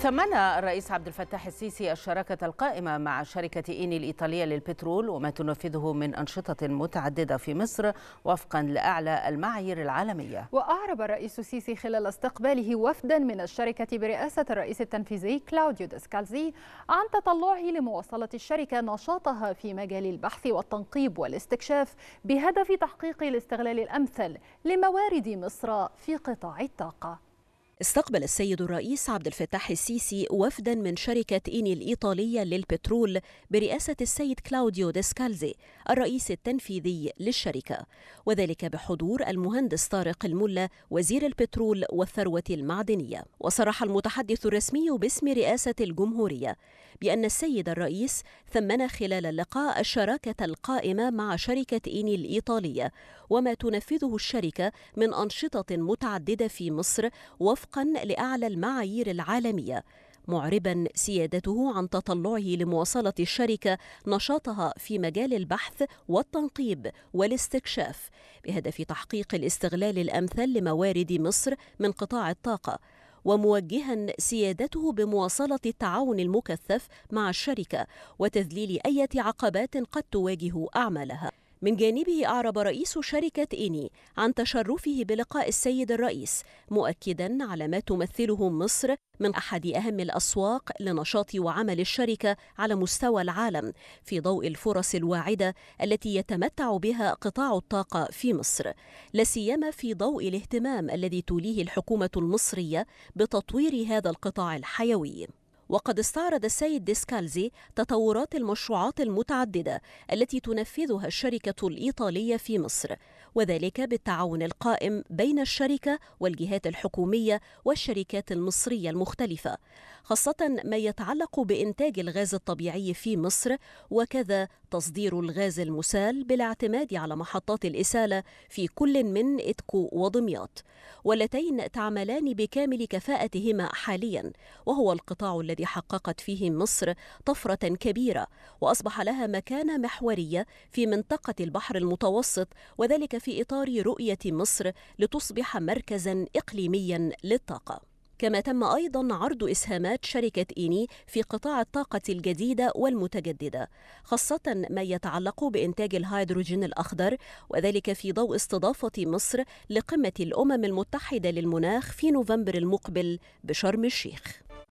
ثمن الرئيس عبد الفتاح السيسي الشراكة القائمة مع شركة إيني الإيطالية للبترول وما تنفذه من أنشطة متعددة في مصر وفقا لأعلى المعايير العالمية وأعرب الرئيس السيسي خلال استقباله وفدا من الشركة برئاسة الرئيس التنفيذي كلاوديو ديسكالزي عن تطلعه لمواصلة الشركة نشاطها في مجال البحث والتنقيب والاستكشاف بهدف تحقيق الاستغلال الأمثل لموارد مصر في قطاع الطاقة استقبل السيد الرئيس عبد الفتاح السيسي وفدا من شركة إيني الإيطالية للبترول برئاسة السيد كلاوديو ديسكالزي الرئيس التنفيذي للشركة وذلك بحضور المهندس طارق الملا وزير البترول والثروة المعدنية وصرح المتحدث الرسمي باسم رئاسة الجمهورية بأن السيد الرئيس ثمن خلال اللقاء الشراكة القائمة مع شركة إيني الإيطالية وما تنفذه الشركة من أنشطة متعددة في مصر وفق وفقا لاعلى المعايير العالميه معربا سيادته عن تطلعه لمواصله الشركه نشاطها في مجال البحث والتنقيب والاستكشاف بهدف تحقيق الاستغلال الامثل لموارد مصر من قطاع الطاقه وموجها سيادته بمواصله التعاون المكثف مع الشركه وتذليل اي عقبات قد تواجه اعمالها من جانبه أعرب رئيس شركة إيني عن تشرفه بلقاء السيد الرئيس مؤكدا على ما تمثله مصر من أحد أهم الأسواق لنشاط وعمل الشركة على مستوى العالم في ضوء الفرص الواعدة التي يتمتع بها قطاع الطاقة في مصر لا سيما في ضوء الاهتمام الذي توليه الحكومة المصرية بتطوير هذا القطاع الحيوي وقد استعرض السيد ديسكالزي تطورات المشروعات المتعددة التي تنفذها الشركة الإيطالية في مصر وذلك بالتعاون القائم بين الشركة والجهات الحكومية والشركات المصرية المختلفة خاصة ما يتعلق بإنتاج الغاز الطبيعي في مصر وكذا تصدير الغاز المسال بالاعتماد على محطات الإسالة في كل من إتكو ودمياط واللتين تعملان بكامل كفاءتهما حاليا وهو القطاع الذي الذي حققت فيه مصر طفرة كبيرة وأصبح لها مكانة محورية في منطقة البحر المتوسط وذلك في إطار رؤية مصر لتصبح مركزا إقليميا للطاقة كما تم أيضا عرض إسهامات شركة إيني في قطاع الطاقة الجديدة والمتجددة خاصة ما يتعلق بإنتاج الهيدروجين الأخضر وذلك في ضوء استضافة مصر لقمة الأمم المتحدة للمناخ في نوفمبر المقبل بشرم الشيخ